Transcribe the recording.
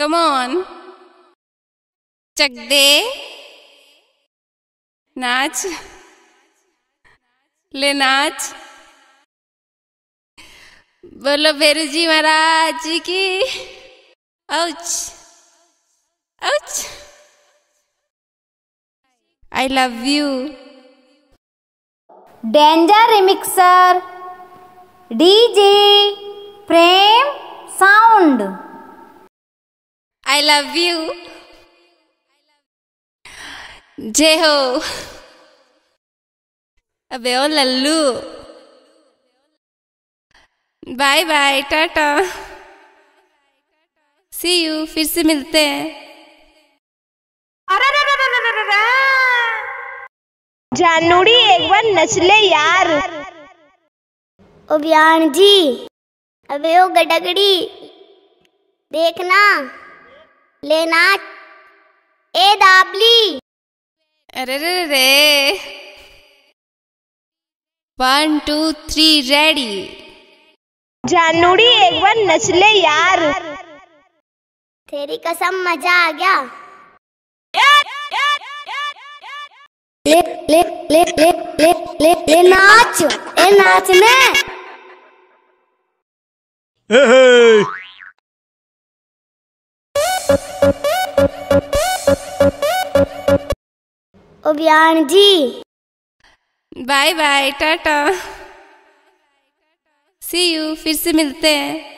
Come on. चक दे नाच ले नाच बोलो भैरू जी महाराज की ouch ouch I love you danger remixer DJ Prem sound I love you जे हो अबे ओ लल्लू bye bye tata see you फिर से मिलते हैं जानूड़ी एक बार नचले यार ओ बयान जी अबे ओ गडगड़ी देखना लेना ए दाबली अरे रे रे वन टू थ्री रेडी जानूड़ी एक बार नच ले यार तेरी कसम मजा आ गया ले ले ले ले ले ले ले नाच ए नाच में हे ओबियान जी bye bye tata see you फिर से मिलते हैं